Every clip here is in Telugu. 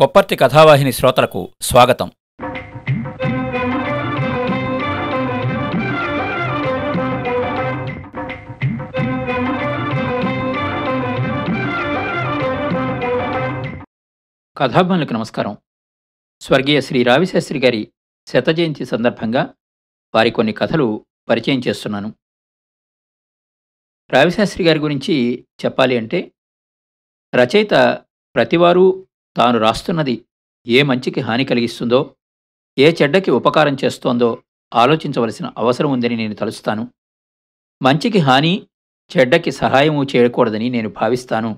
కొప్పర్తి కథావాహిని శ్రోతలకు స్వాగతం కథాభిమానులకు నమస్కారం స్వర్గీయ శ్రీ రావిశాస్త్రి గారి శత జయంతి సందర్భంగా వారి కొన్ని కథలు పరిచయం చేస్తున్నాను రావిశాస్త్రి గారి గురించి చెప్పాలి అంటే రచయిత ప్రతివారు తాను రాస్తున్నది ఏ మంచికి హాని కలిగిస్తుందో ఏ చెడ్డకి ఉపకారం చేస్తోందో ఆలోచించవలసిన అవసరం ఉందని నేను తలుస్తాను మంచికి హాని చెడ్డకి సహాయము చేయకూడదని నేను భావిస్తాను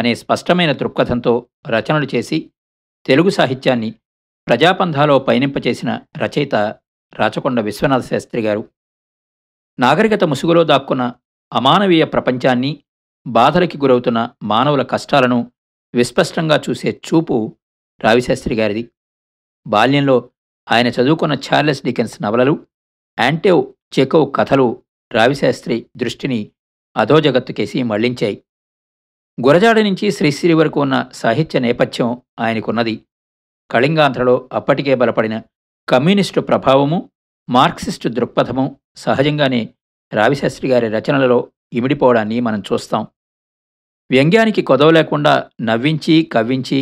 అనే స్పష్టమైన దృక్పథంతో రచనలు చేసి తెలుగు సాహిత్యాన్ని ప్రజాపంధాలో పయనింపచేసిన రచయిత రాచకొండ విశ్వనాథ శాస్త్రి గారు నాగరికత ముసుగులో దాక్కున్న అమానవీయ ప్రపంచాన్ని బాధలకి గురవుతున్న మానవుల కష్టాలను విస్పష్టంగా చూసే చూపు రావిశాస్త్రి గారిది బాల్యంలో ఆయన చదువుకున్న చార్లెస్ డికెన్స్ నవలలు యాంటెవ్ చెకోవ్ కథలు రావిశాస్త్రి దృష్టిని అధోజగత్తుకేసి మళ్లించాయి గురజాడ నుంచి శ్రీశ్రీ వరకు ఉన్న సాహిత్య నేపథ్యం ఆయనకున్నది కళింగాంధ్రలో అప్పటికే బలపడిన కమ్యూనిస్టు ప్రభావము మార్క్సిస్టు దృక్పథము సహజంగానే రావిశాస్త్రి గారి రచనలలో ఇమిడిపోవడాన్ని మనం చూస్తాం వ్యంగ్యానికి కొదవలేకుండా నవ్వించి కవ్వించి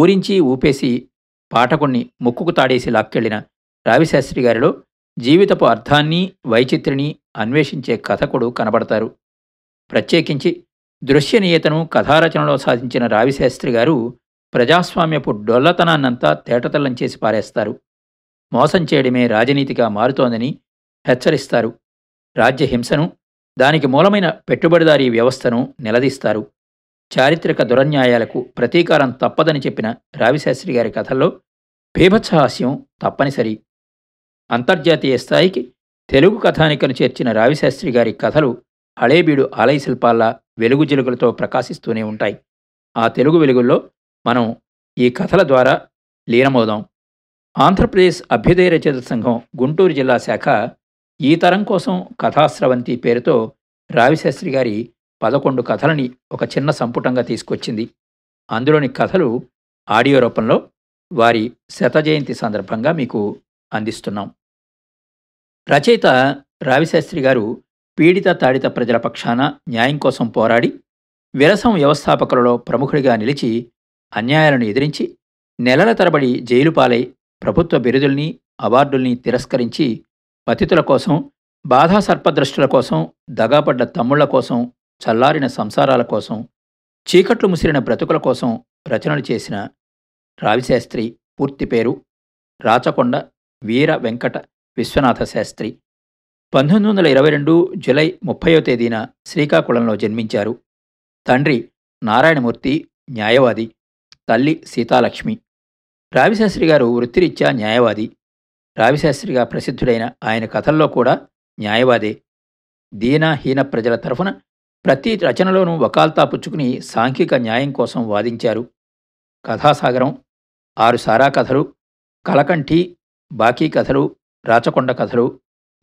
ఊరించి ఊపేసి పాఠకుణ్ణి ముక్కుకు తాడేసి లాక్కెళ్లిన రావిశాస్త్రి గారిలో జీవితపు అర్థాన్ని వైచిత్రిని అన్వేషించే కథకుడు కనబడతారు ప్రత్యేకించి దృశ్యనీయతను కథారచనలో సాధించిన రావిశాస్త్రి గారు ప్రజాస్వామ్యపు డొల్లతనాన్నంతా తేటతల్లం చేసి పారేస్తారు మోసం చేయడమే రాజనీతిగా మారుతోందని హెచ్చరిస్తారు రాజ్యహింసను దానికి మూలమైన పెట్టుబడిదారీ వ్యవస్థను నిలదీస్తారు చారిత్రక దురన్యాయాలకు ప్రతీకారం తప్పదని చెప్పిన రావిశాస్త్రి గారి కథల్లో భీభత్సహాస్యం తప్పనిసరి అంతర్జాతీయ స్థాయికి తెలుగు కథానికను చేర్చిన రావిశాస్త్రి గారి కథలు హళేబీడు ఆలయ శిల్పాల్లా వెలుగు జిలుగులతో ప్రకాశిస్తూనే ఉంటాయి ఆ తెలుగు వెలుగుల్లో మనం ఈ కథల ద్వారా లీనమవుదాం ఆంధ్రప్రదేశ్ అభ్యుదయ రచయిత సంఘం గుంటూరు జిల్లా శాఖ ఈ తరం కోసం కథాస్రవంతి పేరుతో రావిశాస్త్రి గారి పదకొండు కథలని ఒక చిన్న సంపుటంగా తీసుకొచ్చింది అందులోని కథలు ఆడియో రూపంలో వారి శతజయంతి సందర్భంగా మీకు అందిస్తున్నాం రచయిత రావిశాస్త్రి గారు పీడిత తాడిత ప్రజల పక్షాన న్యాయం కోసం పోరాడి విరసం వ్యవస్థాపకులలో ప్రముఖుడిగా నిలిచి అన్యాయాలను ఎదిరించి నెలల తరబడి జైలు పాలై ప్రభుత్వ బిరుదుల్ని అవార్డుల్ని తిరస్కరించి పతితుల కోసం బాధా సర్పదృష్టుల కోసం దగాపడ్డ తమ్ముళ్ల కోసం చల్లారిన సంసారాల కోసం చీకట్లు ముసిరిన బ్రతుకుల కోసం రచనలు చేసిన రావిశాస్త్రి పూర్తి పేరు రాచకొండ వీర వెంకట విశ్వనాథ శాస్త్రి పంతొమ్మిది వందల ఇరవై రెండు జులై ముప్పయో తేదీన శ్రీకాకుళంలో జన్మించారు తండ్రి నారాయణమూర్తి న్యాయవాది తల్లి సీతాలక్ష్మి రావిశాస్త్రి గారు వృత్తిరీత్యా న్యాయవాది రావిశాస్త్రిగా ప్రసిద్ధుడైన ఆయన కథల్లో కూడా న్యాయవాదే దీనహీన ప్రజల తరఫున ప్రతి రచనలోనూ వకాల్తా పుచ్చుకుని సాంఘిక న్యాయం కోసం వాదించారు కథాసాగరం ఆరు సారా కథలు కలకంఠి బాకీ కథలు రాచకొండ కథలు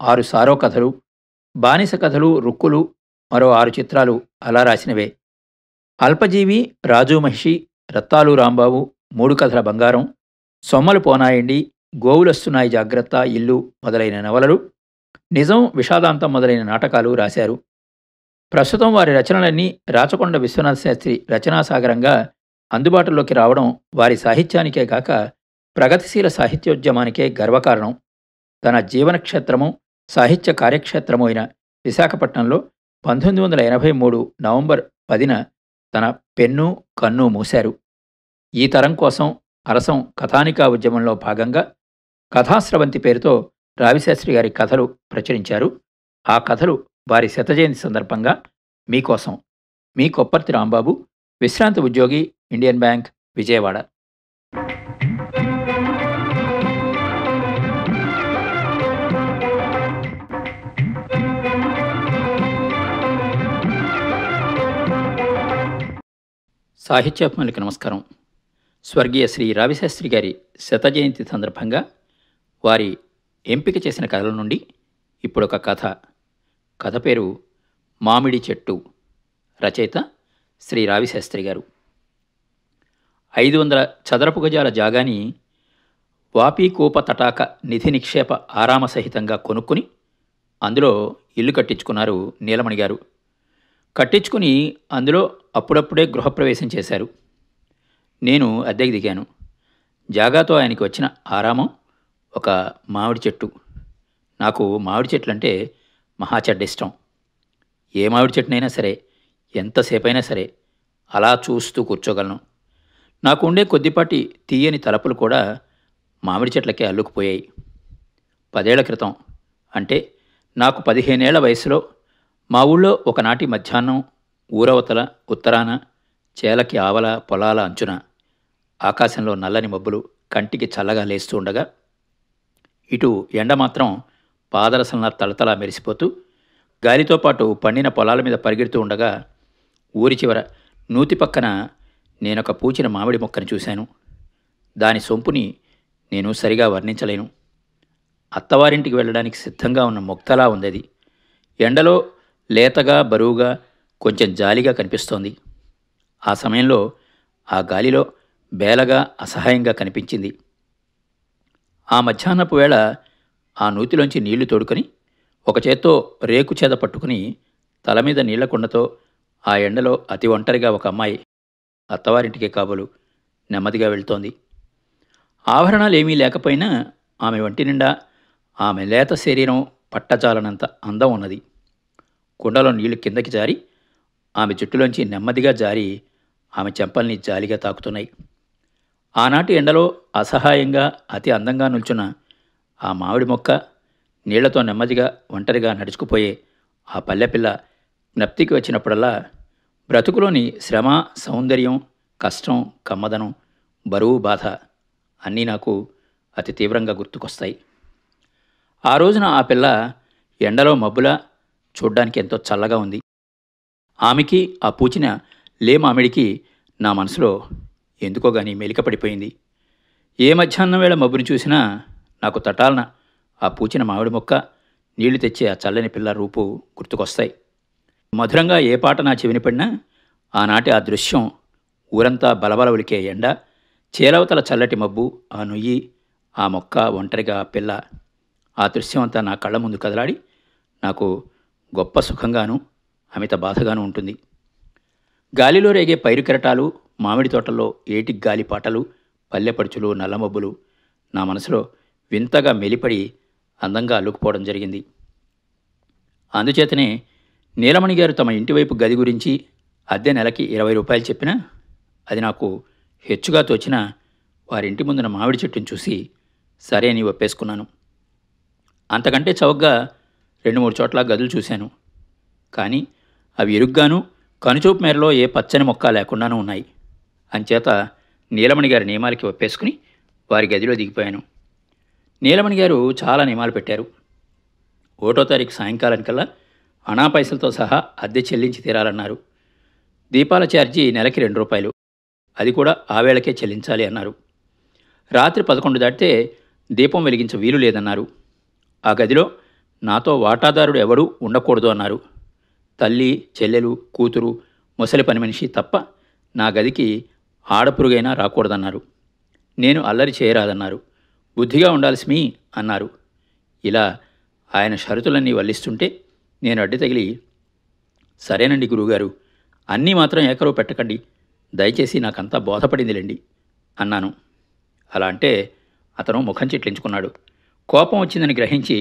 ఆరు సారో కథలు బానిస కథలు రుక్కులు మరో ఆరు చిత్రాలు అలా రాసినవే అల్పజీవి రాజు మహిషి రత్తాలు రాంబాబు మూడు కథల బంగారం సొమ్మలు పోనాయండి గోవులొస్తున్నాయి జాగ్రత్త ఇల్లు మొదలైన నవలలు నిజం విషాదాంతం మొదలైన నాటకాలు రాశారు ప్రస్తుతం వారి రచనలన్నీ రాచకొండ విశ్వనాథ శాస్త్రి రచనాసాగరంగా అందుబాటులోకి రావడం వారి సాహిత్యానికే కాక ప్రగతిశీల సాహిత్యోద్యమానికే గర్వకారణం తన జీవనక్షేత్రము సాహిత్య కార్యక్షేత్రము అయిన విశాఖపట్నంలో పంతొమ్మిది వందల ఎనభై మూడు నవంబర్ పదిన తన పెన్ను కన్ను మూశారు ఈ తరం కోసం అరసం కథానికా ఉద్యమంలో భాగంగా కథాశ్రవంతి పేరుతో రావిశాస్త్రి గారి కథలు ప్రచురించారు ఆ కథలు వారి శతజయంతి సందర్భంగా మీకోసం మీ కొప్పర్తి రాంబాబు విశ్రాంతి ఉద్యోగి ఇండియన్ బ్యాంక్ విజయవాడ సాహిత్యాభిమానులకు నమస్కారం స్వర్గీయ శ్రీ రావిశాస్త్రి గారి శతజయంతి సందర్భంగా వారి ఎంపిక చేసిన కథల నుండి ఇప్పుడు ఒక కథ కథ పేరు మామిడి చెట్టు రచయిత శ్రీ రావిశాస్త్రి గారు ఐదు వందల చదరపు గజాల జాగాని వాపీకోప తటాక నిధి నిక్షేప ఆరామ సహితంగా కొనుక్కుని అందులో ఇల్లు కట్టించుకున్నారు నీలమణి గారు కట్టించుకుని అందులో అప్పుడప్పుడే గృహప్రవేశం చేశారు నేను అద్దెకి దిగాను జాగాతో ఆయనకి వచ్చిన ఆరామం ఒక మామిడి చెట్టు నాకు మామిడి చెట్లు అంటే మహా చెడ్డ ఇష్టం ఏ మామిడి చెట్టునైనా సరే ఎంతసేపైనా సరే అలా చూస్తూ కూర్చోగలను నాకు ఉండే కొద్దిపాటి తీయని తలపులు కూడా మామిడి చెట్లకే అల్లుకుపోయాయి పదేళ్ల క్రితం అంటే నాకు పదిహేనేళ్ల వయసులో మా ఊళ్ళో ఒకనాటి మధ్యాహ్నం ఊరవతల ఉత్తరాన చేలకి ఆవల పొలాల అంచున ఆకాశంలో నల్లని మబ్బులు కంటికి చల్లగా లేస్తూ ఉండగా ఇటు ఎండ మాత్రం పాదరసలన తలతల మెరిసిపోతూ గాలితో పాటు పండిన పొలాల మీద పరిగెడుతూ ఉండగా ఊరి చివర నూతి పక్కన నేనొక పూచిన మామిడి మొక్కను చూశాను దాని సొంపుని నేను సరిగా వర్ణించలేను అత్తవారింటికి వెళ్ళడానికి సిద్ధంగా ఉన్న మొక్తలా ఉందది ఎండలో లేతగా బరువుగా కొంచెం జాలిగా కనిపిస్తోంది ఆ సమయంలో ఆ గాలిలో బేలగా అసహాయంగా కనిపించింది ఆ మధ్యాహ్నపు వేళ ఆ నూతిలోంచి నీళ్లు తోడుకొని ఒక చేత్తో రేకు చేద పట్టుకుని తల మీద నీళ్లకుండతో ఆ ఎండలో అతి ఒంటరిగా ఒక అమ్మాయి అత్తవారింటికి కాబోలు నెమ్మదిగా వెళ్తోంది ఆభరణాలేమీ లేకపోయినా ఆమె వంటి నిండా ఆమె లేత శరీరం పట్టజాలనంత అందం ఉన్నది కుండలో నీళ్లు కిందకి జారి ఆమె జుట్టులోంచి నెమ్మదిగా జారి ఆమె చెంపల్ని జాలిగా తాకుతున్నాయి ఆనాటి ఎండలో అసహాయంగా అతి అందంగా నిల్చున్న ఆ మామిడి మొక్క నీళ్లతో నెమ్మదిగా ఒంటరిగా నడుచుకుపోయే ఆ పల్లెపిల్ల జ్ఞప్తికి వచ్చినప్పుడల్లా బ్రతుకులోని శ్రమ సౌందర్యం కష్టం కమ్మదనం బరువు బాధ అన్నీ నాకు అతి తీవ్రంగా గుర్తుకొస్తాయి ఆ రోజున ఆ పిల్ల ఎండలో మబ్బులా చూడ్డానికి ఎంతో చల్లగా ఉంది ఆమెకి ఆ పూచిన లే మామిడికి నా మనసులో ఎందుకోగాని పడిపోయింది ఏ మధ్యాహ్నం వేళ మబ్బుని చూసినా నాకు తటాలన ఆ పూచిన మామిడి మొక్క నీళ్లు తెచ్చే ఆ చల్లని పిల్ల రూపు గుర్తుకొస్తాయి మధురంగా ఏ పాట నా చెవిని పడినా ఆనాటి ఆ దృశ్యం ఊరంతా బలబల ఉలికే ఎండ చేలవతల చల్లటి మబ్బు ఆ నొయ్యి ఆ మొక్క ఒంటరిగా పిల్ల ఆ దృశ్యం అంతా నా కళ్ళ ముందు కదలాడి నాకు గొప్ప సుఖంగాను అమిత బాధగాను ఉంటుంది గాలిలో రేగే పైరు కెరటాలు మామిడి తోటల్లో ఏటి గాలి పాటలు పల్లెపడుచులు నల్లమబ్బులు నా మనసులో వింతగా మెలిపడి అందంగా అల్లుకుపోవడం జరిగింది అందుచేతనే నీలమణి గారు తమ ఇంటివైపు గది గురించి అద్దె నెలకి ఇరవై రూపాయలు చెప్పినా అది నాకు హెచ్చుగా తోచిన వారింటి ముందున మామిడి చెట్టును చూసి సరే అని ఒప్పేసుకున్నాను అంతకంటే చౌకగా రెండు మూడు చోట్ల గదులు చూశాను కానీ అవి ఇరుగ్గాను కనుచూపు మేరలో ఏ పచ్చని మొక్క లేకుండానూ ఉన్నాయి అంచేత నీలమణి గారి నియమాలకి ఒప్పేసుకుని వారి గదిలో దిగిపోయాను నీలమణి గారు చాలా నియమాలు పెట్టారు ఒకటో తారీఖు సాయంకాలానికల్లా అనా పైసలతో సహా అద్దె చెల్లించి తీరాలన్నారు దీపాల ఛార్జీ నెలకి రెండు రూపాయలు అది కూడా ఆ వేళకే చెల్లించాలి అన్నారు రాత్రి పదకొండు దాటితే దీపం వెలిగించ వీలు లేదన్నారు ఆ గదిలో నాతో వాటాదారుడు ఎవడూ ఉండకూడదు అన్నారు తల్లి చెల్లెలు కూతురు ముసలి పని మనిషి తప్ప నా గదికి ఆడపురుగైనా రాకూడదన్నారు నేను అల్లరి చేయరాదన్నారు బుద్ధిగా ఉండాల్సిమి అన్నారు ఇలా ఆయన షరతులన్నీ వల్లిస్తుంటే నేను అడ్డి తగిలి సరేనండి గురువుగారు అన్నీ మాత్రం ఏకరవు పెట్టకండి దయచేసి నాకంతా బోధపడిందిలేండి అన్నాను అలా అంటే అతను ముఖం చిట్లించుకున్నాడు కోపం వచ్చిందని గ్రహించి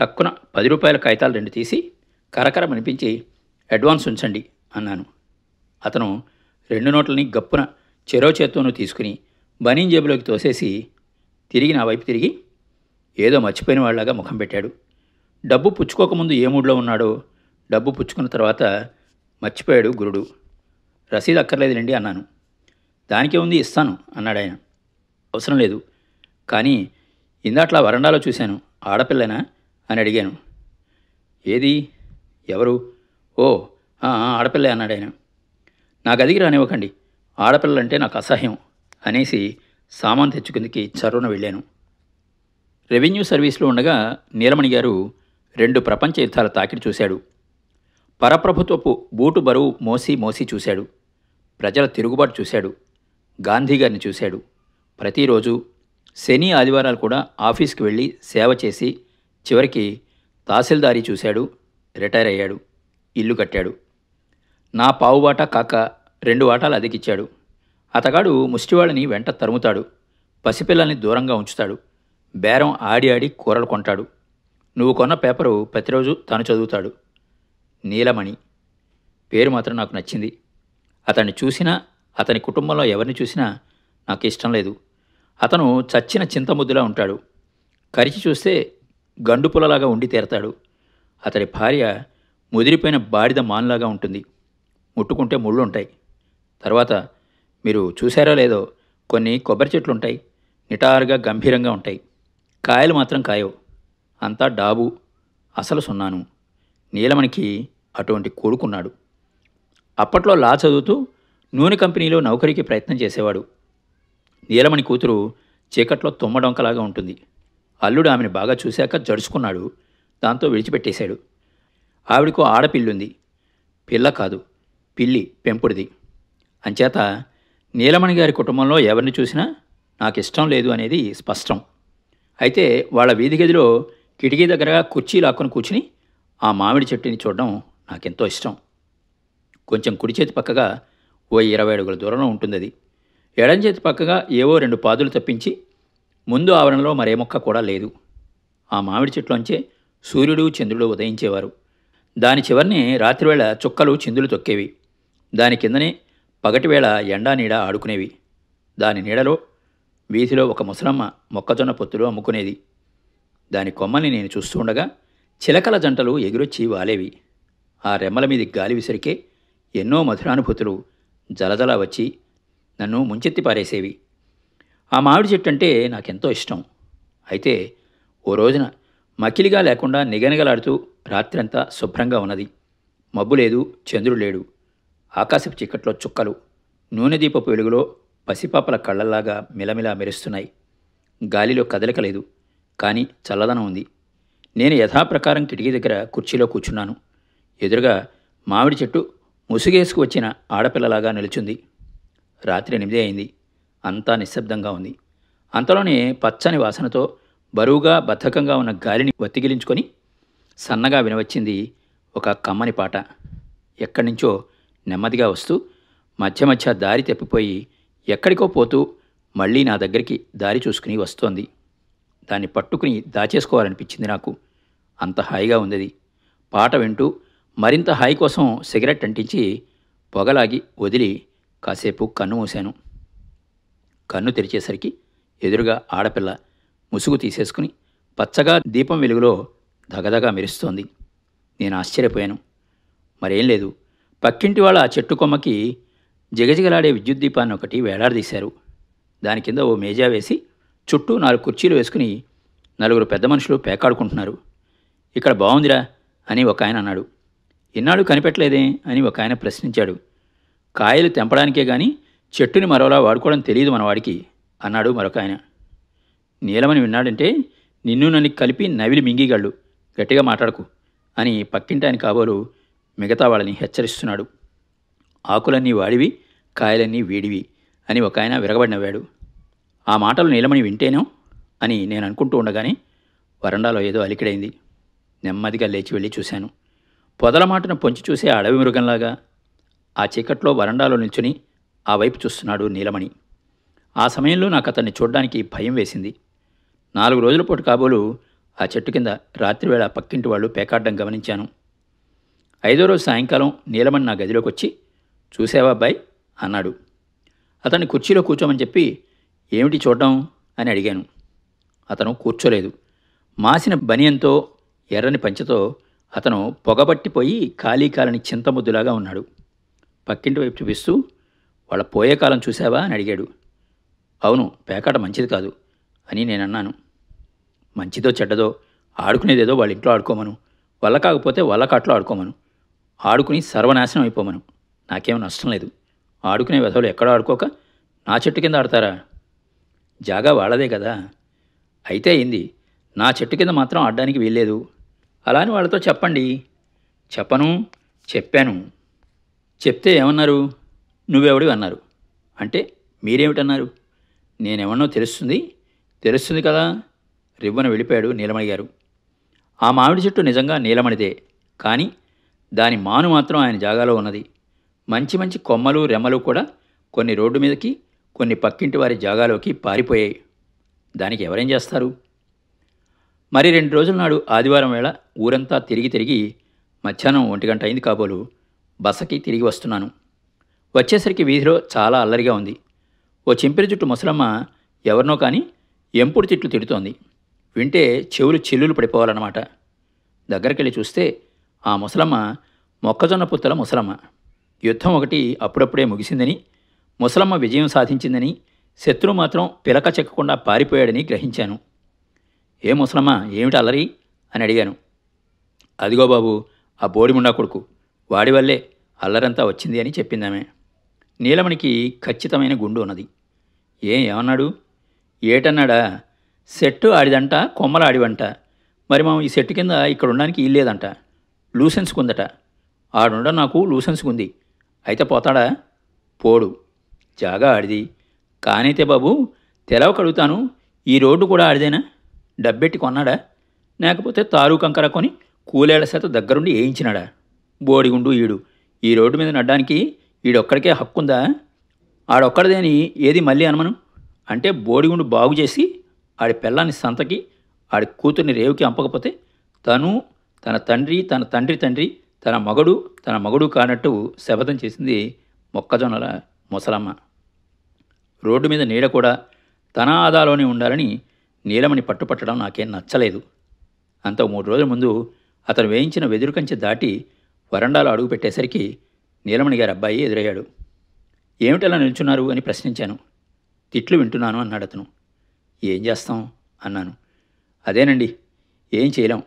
టక్కున పది రూపాయల కాగితాలు రెండు తీసి కరకరమనిపించి అడ్వాన్స్ ఉంచండి అన్నాను అతను రెండు నోట్లని గప్పున చెరో చేత్తోను తీసుకుని బనీన్ జేబులోకి తోసేసి తిరిగి నా వైపు తిరిగి ఏదో మర్చిపోయిన వాళ్ళలాగా ముఖం పెట్టాడు డబ్బు పుచ్చుకోకముందు ఏ మూడ్లో ఉన్నాడో డబ్బు పుచ్చుకున్న తర్వాత మర్చిపోయాడు గురుడు రసీదు అక్కర్లేదులేండి అన్నాను దానికే ఉంది ఇస్తాను అన్నాడు ఆయన అవసరం లేదు కానీ ఇందాట్లా వరండాలో చూశాను ఆడపిల్లనా అని అడిగాను ఏది ఎవరు ఓ ఆడపిల్లే అన్నాడు ఆయన నా గదికి రానివ్వకండి ఆడపిల్లలంటే నాకు అసహ్యం అనేసి సామాన్ తెచ్చుకుందికి చరువున వెళ్ళాను రెవెన్యూ సర్వీస్లో ఉండగా నీలమణి గారు రెండు ప్రపంచ యుద్ధాల తాకిడి చూశాడు పరప్రభుత్వపు బూటు బరువు మోసి మోసి చూశాడు ప్రజల తిరుగుబాటు చూశాడు గాంధీగారిని చూశాడు ప్రతిరోజు శని ఆదివారాలు కూడా ఆఫీస్కి వెళ్ళి సేవ చేసి చివరికి తహసీల్దారీ చూశాడు రిటైర్ అయ్యాడు ఇల్లు కట్టాడు నా పావుబాట కాక రెండు వాటాలు అదికిచ్చాడు అతగాడు ముష్టివాళ్ళని వెంట తరుముతాడు పసిపిల్లల్ని దూరంగా ఉంచుతాడు బేరం ఆడి ఆడి కూరలు కొంటాడు నువ్వు కొన్న పేపరు ప్రతిరోజు తను చదువుతాడు నీలమణి పేరు మాత్రం నాకు నచ్చింది అతన్ని చూసినా అతని కుటుంబంలో ఎవరిని చూసినా నాకు ఇష్టం లేదు అతను చచ్చిన చింతముద్దులా ఉంటాడు కరిచి చూస్తే గండు పులలాగా ఉండి తీరతాడు అతడి భార్య ముదిరిపోయిన బాడిద మాన్లాగా ఉంటుంది ముట్టుకుంటే ముళ్ళుంటాయి తర్వాత మీరు చూశారో లేదో కొన్ని కొబ్బరి చెట్లు ఉంటాయి నిటారుగా గంభీరంగా ఉంటాయి కాయలు మాత్రం కాయవు అంతా డాబు అసలు సున్నాను నీలమణికి అటువంటి కొడుకున్నాడు అప్పట్లో లా చదువుతూ నూనె కంపెనీలో నౌకరీకి ప్రయత్నం చేసేవాడు నీలమణి కూతురు చీకట్లో తుమ్మడొంకలాగా ఉంటుంది అల్లుడు ఆమెను బాగా చూశాక జడుచుకున్నాడు దాంతో విడిచిపెట్టేశాడు ఆవిడకు ఆడపిల్లుంది పిల్ల కాదు పిల్లి పెంపుడిది అంచేత నీలమణి గారి కుటుంబంలో ఎవరిని చూసినా నాకు ఇష్టం లేదు అనేది స్పష్టం అయితే వాళ్ళ వీధి గదిలో కిటికీ దగ్గరగా కుర్చీ లాక్కొని కూర్చుని ఆ మామిడి చెట్టుని చూడడం నాకెంతో ఇష్టం కొంచెం కుడి చేతి పక్కగా ఓ ఇరవై అడుగుల దూరంలో ఉంటుంది అది ఎడం చేతి పక్కగా ఏవో రెండు పాదులు తప్పించి ముందు ఆవరణలో మరే మొక్క కూడా లేదు ఆ మామిడి చెట్లోంచే సూర్యుడు చంద్రుడు ఉదయించేవారు దాని చివరిని రాత్రివేళ చుక్కలు చిందులు తొక్కేవి దాని కిందనే పగటివేళ ఎండా నీడ ఆడుకునేవి దాని నీడలో వీధిలో ఒక ముసలమ్మ మొక్కజొన్న పొత్తులు అమ్ముకునేది దాని కొమ్మల్ని నేను చూస్తూ ఉండగా చిలకల జంటలు ఎగురొచ్చి వాలేవి ఆ రెమ్మల మీద గాలి విసిరికే ఎన్నో మధురానుభూతులు జలజల వచ్చి నన్ను ముంచెత్తి పారేసేవి ఆ మామిడి చెట్టు అంటే నాకెంతో ఇష్టం అయితే ఓ రోజున మకిలిగా లేకుండా నిగనిగలాడుతూ రాత్రంతా శుభ్రంగా ఉన్నది మబ్బు లేదు చంద్రుడు లేడు ఆకాశపు చీకట్లో చుక్కలు నూనె దీపపు వెలుగులో పసిపాపల కళ్ళల్లాగా మిలమిలా మెరుస్తున్నాయి గాలిలో కదలిక లేదు కానీ చల్లదనం ఉంది నేను యథాప్రకారం కిటికీ దగ్గర కుర్చీలో కూర్చున్నాను ఎదురుగా మామిడి చెట్టు ముసుగేసుకు వచ్చిన ఆడపిల్లలాగా నిలిచింది రాత్రి ఎనిమిది అయింది అంతా నిశ్శబ్దంగా ఉంది అంతలోనే పచ్చని వాసనతో బరువుగా బద్ధకంగా ఉన్న గాలిని వత్తిగిలించుకొని సన్నగా వినవచ్చింది ఒక కమ్మని పాట ఎక్కడి నుంచో నెమ్మదిగా వస్తూ మధ్య మధ్య దారి తెప్పిపోయి ఎక్కడికో పోతూ మళ్ళీ నా దగ్గరికి దారి చూసుకుని వస్తోంది దాన్ని పట్టుకుని దాచేసుకోవాలనిపించింది నాకు అంత హాయిగా ఉంది పాట వింటూ మరింత హాయి కోసం సిగరెట్ అంటించి పొగలాగి వదిలి కాసేపు కన్ను మూశాను కన్ను తెరిచేసరికి ఎదురుగా ఆడపిల్ల ముసుగు తీసేసుకుని పచ్చగా దీపం వెలుగులో దగదగా మెరుస్తోంది నేను ఆశ్చర్యపోయాను మరేం లేదు పక్కింటి వాళ్ళ ఆ చెట్టు కొమ్మకి జిగజిగలాడే విద్యుత్ దీపాన్ని ఒకటి వేలాడదీశారు దాని కింద ఓ మేజా వేసి చుట్టూ నాలుగు కుర్చీలు వేసుకుని నలుగురు పెద్ద మనుషులు పేకాడుకుంటున్నారు ఇక్కడ బాగుందిరా అని ఒక ఆయన అన్నాడు ఇన్నాళ్ళు కనిపెట్టలేదే అని ఒక ఆయన ప్రశ్నించాడు కాయలు తెంపడానికే కానీ చెట్టుని మరోలా వాడుకోవడం తెలియదు మనవాడికి అన్నాడు మరొక ఆయన నీలమని విన్నాడంటే నిన్ను నన్ను కలిపి నవిలి మింగిగాళ్ళు గట్టిగా మాట్లాడకు అని ఆయన కాబోలు మిగతా వాళ్ళని హెచ్చరిస్తున్నాడు ఆకులన్నీ వాడివి కాయలన్నీ వీడివి అని ఒక ఆయన విరగబడినవాడు ఆ మాటలు నీలమణి వింటేనో అని నేను అనుకుంటూ ఉండగానే వరండాలో ఏదో అలికిడైంది నెమ్మదిగా లేచి వెళ్ళి చూశాను పొదల మాటను పొంచి చూసే అడవి మృగంలాగా ఆ చీకట్లో వరండాలో నిల్చుని ఆ వైపు చూస్తున్నాడు నీలమణి ఆ సమయంలో నాకు అతన్ని చూడ్డానికి భయం వేసింది నాలుగు రోజుల పాటు కాబోలు ఆ చెట్టు కింద రాత్రివేళ పక్కింటి వాళ్ళు పేకాడడం గమనించాను ఐదో రోజు సాయంకాలం నీలమణ్ నా గదిలోకి వచ్చి చూసావా అబ్బాయి అన్నాడు అతన్ని కుర్చీలో కూర్చోమని చెప్పి ఏమిటి చూడడం అని అడిగాను అతను కూర్చోలేదు మాసిన బనియంతో ఎర్రని పంచతో అతను పొగబట్టిపోయి ఖాళీ కాలని చింతముద్దులాగా ఉన్నాడు పక్కింటి వైపు చూపిస్తూ వాళ్ళ పోయే కాలం చూసావా అని అడిగాడు అవును పేకాట మంచిది కాదు అని నేనన్నాను మంచిదో చెడ్డదో ఆడుకునేదేదో వాళ్ళ ఇంట్లో ఆడుకోమను వల్ల కాకపోతే వల్ల కాట్లో ఆడుకోమను ఆడుకుని సర్వనాశనం అయిపోమను నాకేం నష్టం లేదు ఆడుకునే వెధవులు ఎక్కడ ఆడుకోక నా చెట్టు కింద ఆడతారా జాగా వాళ్ళదే కదా అయితే అయింది నా చెట్టు కింద మాత్రం ఆడడానికి వీల్లేదు అలా అని వాళ్ళతో చెప్పండి చెప్పను చెప్పాను చెప్తే ఏమన్నారు నువ్వెవడివి అన్నారు అంటే మీరేమిటన్నారు నేనేమన్నో తెలుస్తుంది తెలుస్తుంది కదా రివ్వన వెళ్ళిపోయాడు నీలమణి గారు ఆ మామిడి చెట్టు నిజంగా నీలమణిదే కానీ దాని మాను మాత్రం ఆయన జాగాలో ఉన్నది మంచి మంచి కొమ్మలు రెమ్మలు కూడా కొన్ని రోడ్డు మీదకి కొన్ని పక్కింటి వారి జాగాలోకి పారిపోయాయి దానికి ఎవరేం చేస్తారు మరి రెండు రోజుల నాడు ఆదివారం వేళ ఊరంతా తిరిగి తిరిగి మధ్యాహ్నం ఒంటి గంట అయింది కాబోలు బసకి తిరిగి వస్తున్నాను వచ్చేసరికి వీధిలో చాలా అల్లరిగా ఉంది ఓ చింపిరి జుట్టు ముసలమ్మ ఎవరినో కానీ ఎంపుడు తిట్లు తిడుతోంది వింటే చెవులు చెల్లులు పడిపోవాలన్నమాట దగ్గరికి వెళ్ళి చూస్తే ఆ ముసలమ్మ మొక్కజొన్న పుత్తల ముసలమ్మ యుద్ధం ఒకటి అప్పుడప్పుడే ముగిసిందని ముసలమ్మ విజయం సాధించిందని శత్రు మాత్రం పిలక చెక్కకుండా పారిపోయాడని గ్రహించాను ఏ ముసలమ్మ ఏమిటి అల్లరి అని అడిగాను అదిగో బాబు ఆ బోడిముండా కొడుకు వాడి వల్లే అల్లరంతా వచ్చింది అని చెప్పిందామే నీలమణికి ఖచ్చితమైన గుండు ఉన్నది ఏం ఏమన్నాడు ఏటన్నాడా సెట్టు ఆడిదంట కొమ్మలు ఆడివంట మరి మనం ఈ సెట్టు కింద ఇక్కడ ఉండడానికి ఇల్లేదంట లూసెన్స్కుందట ఆడుండ నాకు లూసెన్స్కుంది అయితే పోతాడా పోడు జాగా ఆడిది కానైతే బాబు తెలవ కడుగుతాను ఈ రోడ్డు కూడా ఆడిదేనా డబ్బెట్టి కొన్నాడా లేకపోతే తారు కంకర కొని కూలేళ్ల శాతం దగ్గరుండి వేయించినాడా బోడిగుండు ఈడు ఈ రోడ్డు మీద నడ్డానికి ఈడొక్కడికే హక్కుందా ఆడొక్కడదేని ఏది మళ్ళీ అనమను అంటే బోడిగుండు బాగు చేసి ఆడి పిల్లాన్ని సంతకి ఆడి కూతుర్ని రేవుకి అంపకపోతే తను తన తండ్రి తన తండ్రి తండ్రి తన మగడు తన మగడు కానట్టు శపథం చేసింది మొక్కజొన్నల ముసలమ్మ రోడ్డు మీద నీడ కూడా తన ఆదాలోనే ఉండాలని నీలమణి పట్టుపట్టడం నాకేం నచ్చలేదు అంత మూడు రోజుల ముందు అతను వేయించిన వెదురు కంచె దాటి వరండాలో అడుగు పెట్టేసరికి నీలమణి గారి అబ్బాయి ఎదురయ్యాడు ఏమిటలా నిల్చున్నారు అని ప్రశ్నించాను తిట్లు వింటున్నాను అన్నాడు అతను ఏం చేస్తాం అన్నాను అదేనండి ఏం చేయలేం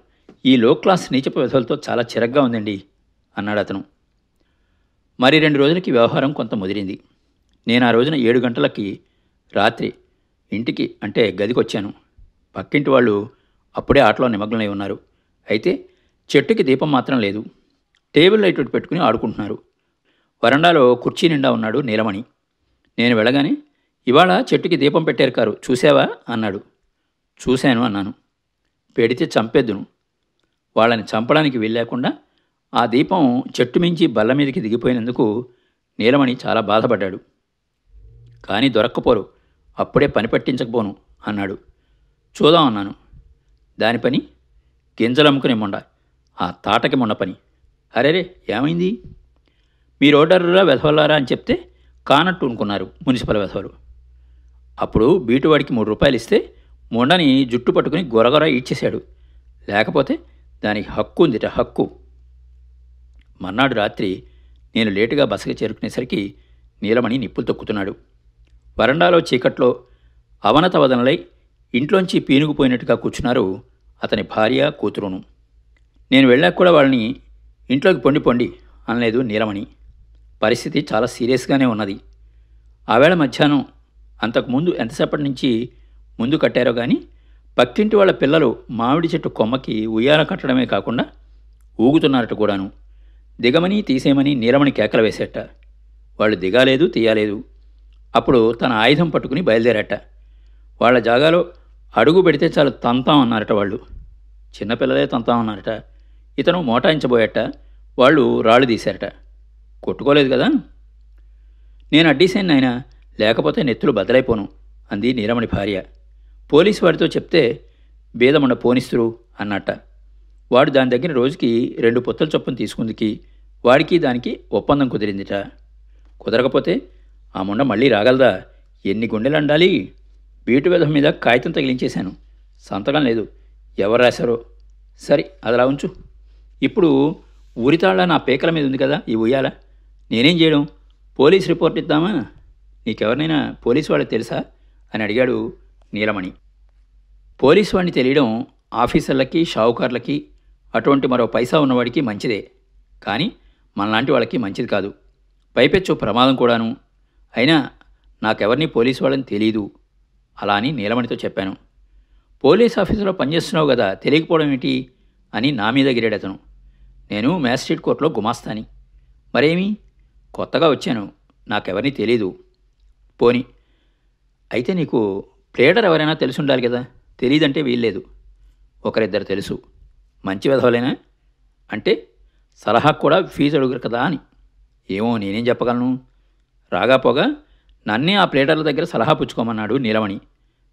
ఈ లో క్లాస్ నీచపు వ్యధులతో చాలా చిరగ్గా ఉందండి అన్నాడు అతను మరి రెండు రోజులకి వ్యవహారం కొంత ముదిరింది నేను ఆ రోజున ఏడు గంటలకి రాత్రి ఇంటికి అంటే గదికి వచ్చాను పక్కింటి వాళ్ళు అప్పుడే ఆటలో నిమగ్నమై ఉన్నారు అయితే చెట్టుకి దీపం మాత్రం లేదు టేబుల్ లైట్ పెట్టుకుని ఆడుకుంటున్నారు వరండాలో కుర్చీ నిండా ఉన్నాడు నీలమణి నేను వెళ్ళగానే ఇవాళ చెట్టుకి దీపం పెట్టారు కారు చూసావా అన్నాడు చూశాను అన్నాను పెడితే చంపేద్దును వాళ్ళని చంపడానికి వెళ్ళకుండా ఆ దీపం చెట్టు మించి బల్ల మీదకి దిగిపోయినందుకు నీలమణి చాలా బాధపడ్డాడు కానీ దొరక్కపోరు అప్పుడే పని పట్టించకపోను అన్నాడు చూద్దాం అన్నాను దాని పని గింజలమ్ముకుని మొండ ఆ తాటకి మొండ పని అరేరే ఏమైంది మీరు ఓడర్రా వెధవలారా అని చెప్తే కానట్టు అనుకున్నారు మున్సిపల్ వెధవలు అప్పుడు బీటువాడికి మూడు రూపాయలు ఇస్తే మొండని జుట్టు పట్టుకుని గొరగొర ఇచ్చేశాడు లేకపోతే దానికి హక్కు ఉందిట హక్కు మర్నాడు రాత్రి నేను లేటుగా బసకి చేరుకునేసరికి నీలమణి నిప్పులు తొక్కుతున్నాడు వరండాలో చీకట్లో వదనలై ఇంట్లోంచి పీనుకుపోయినట్టుగా కూర్చున్నారు అతని భార్య కూతురును నేను వెళ్ళాక కూడా వాళ్ళని ఇంట్లోకి పొండి పొండి అనలేదు నీలమణి పరిస్థితి చాలా సీరియస్గానే ఉన్నది ఆవేళ మధ్యాహ్నం అంతకుముందు ఎంతసేపటి నుంచి ముందు కట్టారో కానీ పక్కింటి వాళ్ళ పిల్లలు మామిడి చెట్టు కొమ్మకి ఉయ్యాల కట్టడమే కాకుండా ఊగుతున్నారట కూడాను దిగమని తీసేయమని నీరమణి కేకలు వేసేట వాళ్ళు దిగాలేదు తీయలేదు అప్పుడు తన ఆయుధం పట్టుకుని బయలుదేరట వాళ్ళ జాగాలో అడుగు పెడితే చాలు తంతాం అన్నారట వాళ్ళు చిన్నపిల్లలే తంతాం అన్నారట ఇతను మోటాయించబోయేట వాళ్ళు రాళ్ళు తీశారట కొట్టుకోలేదు కదా నేను అడ్డీసాను నాయన లేకపోతే నెత్తులు బదలైపోను అంది నీరమణి భార్య పోలీసు వాడితో చెప్తే భేదముండ పోనిస్తురు అన్నట్ట వాడు దాని దగ్గర రోజుకి రెండు పొత్తల చొప్పున తీసుకుందికి వాడికి దానికి ఒప్పందం కుదిరిందిట కుదరకపోతే ఆ ముండ మళ్ళీ రాగలదా ఎన్ని గుండెలు అండాలి బీటు విధం మీద కాగితం తగిలించేశాను సంతకం లేదు ఎవరు రాశారో సరే అదిలా ఉంచు ఇప్పుడు ఉరితాళ నా పేకల మీద ఉంది కదా ఈ ఉయ్యాల నేనేం చేయడం పోలీస్ రిపోర్ట్ ఇద్దామా నీకెవరినైనా పోలీసు వాళ్ళకి తెలుసా అని అడిగాడు నీలమణి పోలీసు వాడిని తెలియడం ఆఫీసర్లకి షావుకార్లకి అటువంటి మరో పైసా ఉన్నవాడికి మంచిదే కానీ మనలాంటి వాళ్ళకి మంచిది కాదు పైపెచ్చు ప్రమాదం కూడాను అయినా నాకెవరిని పోలీసు వాళ్ళని తెలీదు అలా అని నీలమణితో చెప్పాను పోలీస్ ఆఫీసులో పనిచేస్తున్నావు కదా తెలియకపోవడం ఏంటి అని నా మీద గిరాడతను నేను మ్యాజిస్ట్రేట్ కోర్టులో గుమాస్తాని మరేమి కొత్తగా వచ్చాను నాకెవరిని తెలీదు పోని అయితే నీకు ప్లేడర్ ఎవరైనా తెలిసి ఉండాలి కదా తెలియదంటే వీల్లేదు ఒకరిద్దరు తెలుసు మంచి విధవలేనా అంటే సలహా కూడా ఫీజు అడుగురు కదా అని ఏమో నేనేం చెప్పగలను రాగాపోగా నన్నే ఆ ప్లేడర్ల దగ్గర సలహా పుచ్చుకోమన్నాడు నీలమణి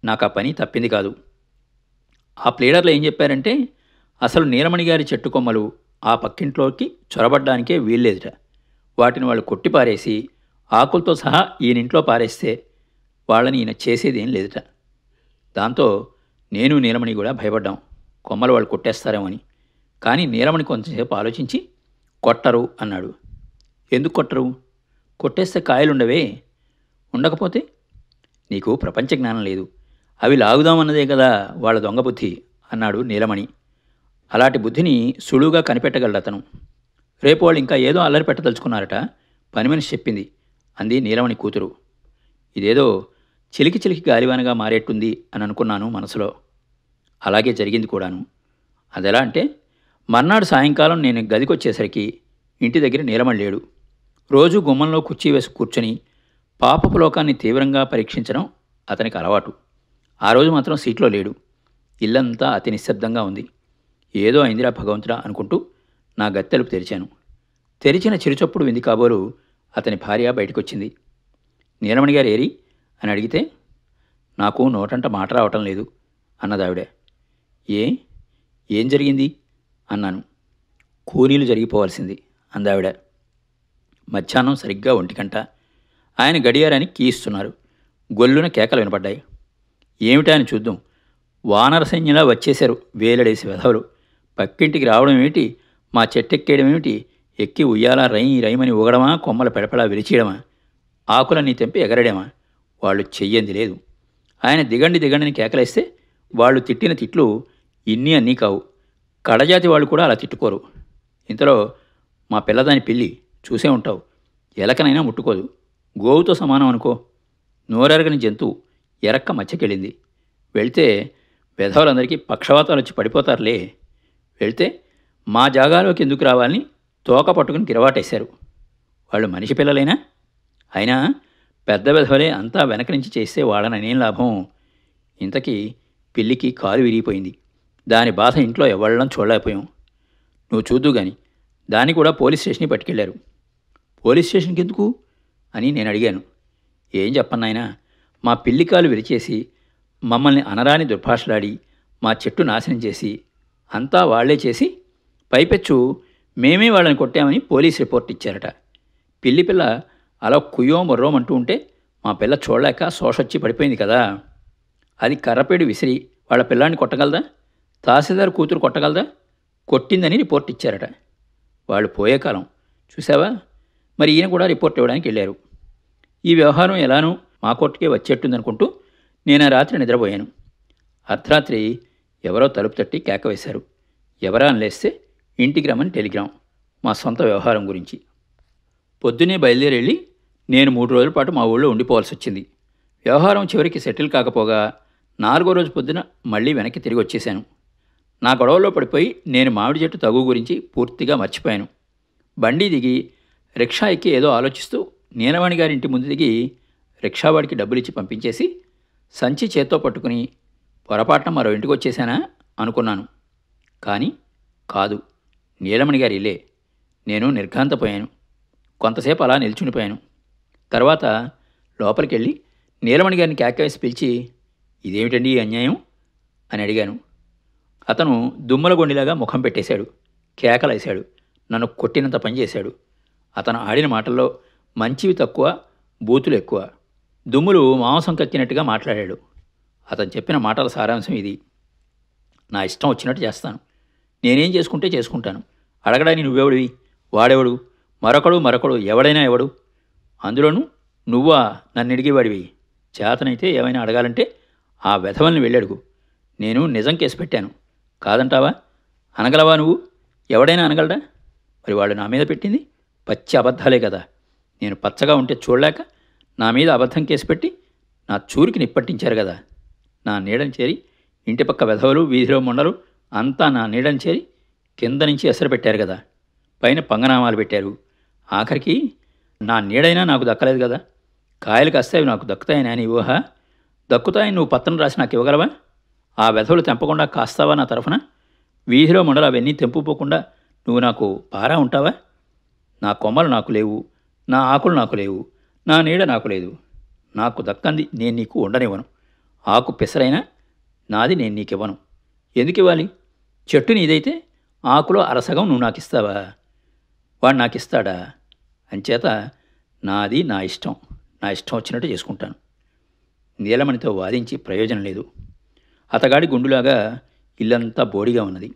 నాకు ఆ పని తప్పింది కాదు ఆ ప్లేడర్లు ఏం చెప్పారంటే అసలు నీలమణి గారి చెట్టు కొమ్మలు ఆ పక్కింట్లోకి చొరబడ్డానికే వీల్లేదుట వాటిని వాళ్ళు కొట్టిపారేసి ఆకులతో సహా ఈయనింట్లో పారేస్తే వాళ్ళని ఈయన చేసేదేం లేదుట దాంతో నేను నీలమణి కూడా భయపడ్డాం కొమ్మలు వాళ్ళు కొట్టేస్తారేమో అని కానీ నీలమణి కొంతసేపు ఆలోచించి కొట్టరు అన్నాడు ఎందుకు కొట్టరు కొట్టేస్తే కాయలుండవే ఉండకపోతే నీకు ప్రపంచ జ్ఞానం లేదు అవి లాగుదామన్నదే కదా వాళ్ళ దొంగ బుద్ధి అన్నాడు నీలమణి అలాంటి బుద్ధిని సులువుగా కనిపెట్టగలడు అతను రేపు వాళ్ళు ఇంకా ఏదో అల్లరి పెట్టదలుచుకున్నారట పని మనిషి చెప్పింది అంది నీలమణి కూతురు ఇదేదో చిలికి చిలికి గాలివానగా మారేట్టుంది అని అనుకున్నాను మనసులో అలాగే జరిగింది కూడాను అదెలా అంటే మర్నాడు సాయంకాలం నేను గదికొచ్చేసరికి ఇంటి దగ్గర నీలమళ్ళేడు లేడు రోజు గుమ్మంలో కుర్చీ వేసి కూర్చొని పాపపు లోకాన్ని తీవ్రంగా పరీక్షించడం అతనికి అలవాటు ఆ రోజు మాత్రం సీట్లో లేడు ఇల్లంతా అతి నిశ్శబ్దంగా ఉంది ఏదో అయిందిరా భగవంతుడా అనుకుంటూ నా గత్తెలుపు తెరిచాను తెరిచిన చిరుచప్పుడు వింది కాబోలు అతని భార్య బయటకొచ్చింది నీలమణి గారు ఏరి అని అడిగితే నాకు నోటంట మాట రావటం లేదు అన్నదావిడ ఏ ఏం జరిగింది అన్నాను కూలీలు జరిగిపోవాల్సింది అందావిడ మధ్యాహ్నం సరిగ్గా ఒంటికంట ఆయన గడియారాన్ని కీయిస్తున్నారు గొల్లున కేకలు వినపడ్డాయి ఏమిటా అని చూద్దాం వానర సైన్యంలా వచ్చేశారు వేలడేసి వెధవలు పక్కింటికి రావడం ఏమిటి మా చెట్టెక్కేయడం ఏమిటి ఎక్కి ఉయ్యాల రై రైమని ఊగడమా కొమ్మల పెడపెడా విరిచేయడమా ఆకులన్నీ తెంపి ఎగరడేమా వాళ్ళు చెయ్యంది లేదు ఆయన దిగండి దిగండిని కేకలేస్తే వాళ్ళు తిట్టిన తిట్లు ఇన్ని అన్నీ కావు కడజాతి వాళ్ళు కూడా అలా తిట్టుకోరు ఇంతలో మా పిల్లదాని పెళ్ళి చూసే ఉంటావు ఎలకనైనా ముట్టుకోదు గోవుతో సమానం అనుకో నోరెరగని జంతువు ఎరక్క మచ్చకెళ్ళింది వెళ్తే విధవలందరికీ పక్షవాతాలు వచ్చి పడిపోతారులే వెళితే మా జాగాలోకి ఎందుకు రావాలని తోక పట్టుకుని గిరవాటేశారు వాళ్ళు మనిషి పిల్లలైనా అయినా పెద్ద విధవలే అంతా వెనక నుంచి చేస్తే వాళ్ళననేం లాభం ఇంతకీ పిల్లికి కాలు విరిగిపోయింది దాని బాధ ఇంట్లో ఎవళ్ళం చూడలేకపోయాం నువ్వు చూద్దు గాని దాన్ని కూడా పోలీస్ స్టేషన్కి పట్టుకెళ్ళారు పోలీస్ స్టేషన్కి ఎందుకు అని నేను అడిగాను ఏం చెప్పన్నాయన మా పిల్లి కాలు విరిచేసి మమ్మల్ని అనరాని దుర్భాషలాడి మా చెట్టు నాశనం చేసి అంతా వాళ్లే చేసి పైపెచ్చు మేమే వాళ్ళని కొట్టామని పోలీస్ రిపోర్ట్ ఇచ్చారట పిల్లి పిల్ల అలా కుయ్యో మొర్రోం అంటూ ఉంటే మా పిల్ల చూడలేక సోషొచ్చి పడిపోయింది కదా అది కర్రపేడు విసిరి వాళ్ళ పిల్లాన్ని కొట్టగలదా తహసీల్దార్ కూతురు కొట్టగలదా కొట్టిందని రిపోర్ట్ ఇచ్చారట వాళ్ళు పోయే కాలం చూసావా మరి ఈయన కూడా రిపోర్ట్ ఇవ్వడానికి వెళ్ళారు ఈ వ్యవహారం ఎలానో మా కోర్టుకే వచ్చేట్టుందనుకుంటూ నేను ఆ రాత్రి నిద్రపోయాను అర్ధరాత్రి ఎవరో తలుపు తట్టి కేక వేశారు ఎవరా అని లేస్తే ఇంటికి రమ్మని టెలిగ్రామ్ మా సొంత వ్యవహారం గురించి పొద్దునే బయలుదేరెళ్ళి నేను మూడు రోజుల పాటు మా ఊళ్ళో ఉండిపోవాల్సి వచ్చింది వ్యవహారం చివరికి సెటిల్ కాకపోగా నాలుగో రోజు పొద్దున మళ్ళీ వెనక్కి తిరిగి వచ్చేశాను నా గొడవలో పడిపోయి నేను మామిడి చెట్టు తగు గురించి పూర్తిగా మర్చిపోయాను బండి దిగి రిక్షా ఎక్కి ఏదో ఆలోచిస్తూ నీలమణి గారి ఇంటి ముందు దిగి రిక్షావాడికి డబ్బులు ఇచ్చి పంపించేసి సంచి చేత్తో పట్టుకుని పొరపాటున మరో ఇంటికి వచ్చేసానా అనుకున్నాను కానీ కాదు నీలమణి గారు ఇల్లే నేను నిర్ఘాంతపోయాను కొంతసేపు అలా నిల్చునిపోయాను తర్వాత లోపలికి వెళ్ళి నీలమణి గారిని కేకవేసి పిలిచి ఇదేమిటండి ఈ అన్యాయం అని అడిగాను అతను దుమ్మల గొండిలాగా ముఖం పెట్టేశాడు కేకలేశాడు నన్ను కొట్టినంత పనిచేశాడు అతను ఆడిన మాటల్లో మంచివి తక్కువ బూతులు ఎక్కువ దుమ్ములు మాంసం కక్కినట్టుగా మాట్లాడాడు అతను చెప్పిన మాటల సారాంశం ఇది నా ఇష్టం వచ్చినట్టు చేస్తాను నేనేం చేసుకుంటే చేసుకుంటాను అడగడానికి నువ్వెవడివి వాడెవడు మరొకడు మరొకడు ఎవడైనా ఎవడు అందులోనూ నువ్వా నన్నిడిగేవాడివి చేతనైతే ఏమైనా అడగాలంటే ఆ వెధవల్ని వెళ్ళడుగు నేను నిజం కేసు పెట్టాను కాదంటావా అనగలవా నువ్వు ఎవడైనా అనగలడా మరి వాడు నా మీద పెట్టింది పచ్చి అబద్ధాలే కదా నేను పచ్చగా ఉంటే చూడలేక నా మీద అబద్ధం కేసు పెట్టి నా చూరికి నిప్పట్టించారు కదా నా నీడని చేరి ఇంటి పక్క వెధవలు వీధిలో మొండలు అంతా నా నీడని చేరి కింద నుంచి ఎసరు పెట్టారు కదా పైన పంగనామాలు పెట్టారు ఆఖరికి నా నీడైనా నాకు దక్కలేదు కదా కాయలు కాస్తే నాకు దక్కుతాయని అని ఊహ దక్కుతాయని నువ్వు పత్రం రాసి నాకు ఇవ్వగలవా ఆ వెధవులు తెంపకుండా కాస్తావా నా తరఫున వీధిలో మండలు అవన్నీ తెంపుపోకుండా నువ్వు నాకు పారా ఉంటావా నా కొమ్మలు నాకు లేవు నా ఆకులు నాకు లేవు నా నీడ నాకు లేదు నాకు దక్కంది నేను నీకు ఉండనివ్వను ఆకు పెసరైనా నాది నేను నీకు ఇవ్వను ఎందుకు ఇవ్వాలి చెట్టు నీదైతే ఆకులో అరసగం నువ్వు నాకు ఇస్తావా వాడు నాకు ఇస్తాడా అంచేత నాది నా ఇష్టం నా ఇష్టం వచ్చినట్టు చేసుకుంటాను నీలమణితో వాదించి ప్రయోజనం లేదు అతగాడి గుండులాగా ఇల్లంతా బోడిగా ఉన్నది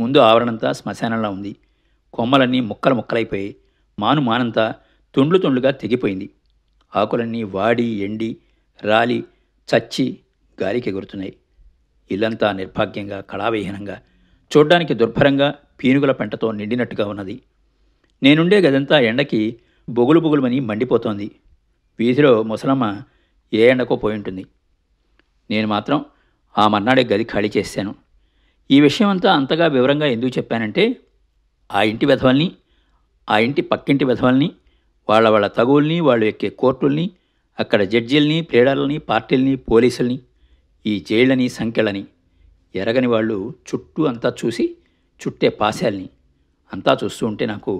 ముందు ఆవరణంతా శ్మశానంలా ఉంది కొమ్మలన్నీ ముక్కలు ముక్కలైపోయి మాను మానంతా తుండ్లు తుండ్లుగా తెగిపోయింది ఆకులన్నీ వాడి ఎండి రాలి చచ్చి గాలికి ఎగురుతున్నాయి ఇల్లంతా నిర్భాగ్యంగా కళావిహీనంగా చూడ్డానికి దుర్భరంగా పీనుగుల పెంటతో నిండినట్టుగా ఉన్నది నేనుండే గదంతా ఎండకి బొగులు బొగులుమని మండిపోతోంది వీధిలో ముసలమ్మ ఏ ఎండకో పోయి ఉంటుంది నేను మాత్రం ఆ మర్నాడే గది ఖాళీ చేశాను ఈ విషయమంతా అంతగా వివరంగా ఎందుకు చెప్పానంటే ఆ ఇంటి వెధవల్ని ఆ ఇంటి పక్కింటి వెధవల్ని వాళ్ళ వాళ్ళ తగువుల్ని వాళ్ళు ఎక్కే కోర్టుల్ని అక్కడ జడ్జీల్ని ప్లేడర్లని పార్టీల్ని పోలీసుల్ని ఈ జైళ్ళని సంఖ్యలని ఎరగని వాళ్ళు చుట్టూ అంతా చూసి చుట్టే పాశాల్ని అంతా చూస్తూ ఉంటే నాకు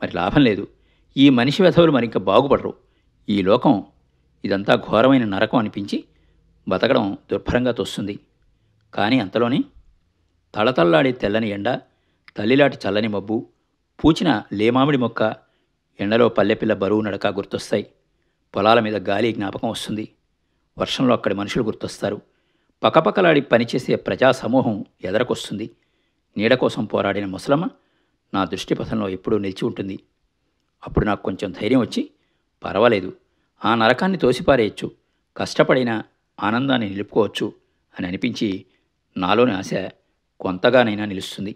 మరి లాభం లేదు ఈ మనిషి వెధవులు మరింక బాగుపడరు ఈ లోకం ఇదంతా ఘోరమైన నరకం అనిపించి బతకడం దుర్భరంగా తోస్తుంది కానీ అంతలోనే తళతల్లాడే తెల్లని ఎండ తల్లిలాటి చల్లని మబ్బు పూచిన లేమామిడి మొక్క ఎండలో పల్లెపిల్ల బరువు నడక గుర్తొస్తాయి పొలాల మీద గాలి జ్ఞాపకం వస్తుంది వర్షంలో అక్కడి మనుషులు గుర్తొస్తారు పక్కపక్కలాడి పనిచేసే ప్రజా సమూహం ఎదరకొస్తుంది నీడ కోసం పోరాడిన ముసలమ్మ నా దృష్టిపథంలో ఎప్పుడూ నిలిచి ఉంటుంది అప్పుడు నాకు కొంచెం ధైర్యం వచ్చి పర్వాలేదు ఆ నరకాన్ని తోసిపారేయచ్చు కష్టపడిన ఆనందాన్ని నిలుపుకోవచ్చు అని అనిపించి నాలోని ఆశ కొంతగానైనా నిలుస్తుంది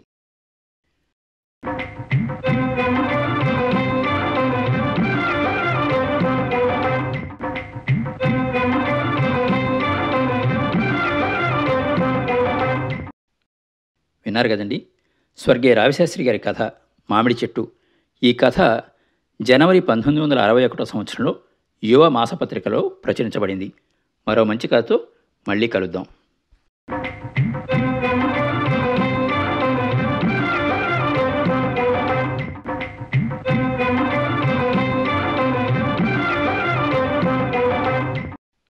విన్నారు కదండి స్వర్గీయ రావిశాస్త్రి గారి కథ మామిడి చెట్టు ఈ కథ జనవరి పంతొమ్మిది వందల అరవై ఒకటో సంవత్సరంలో యువ మాసపత్రికలో ప్రచురించబడింది మరో మంచి కథతో మళ్ళీ కలుద్దాం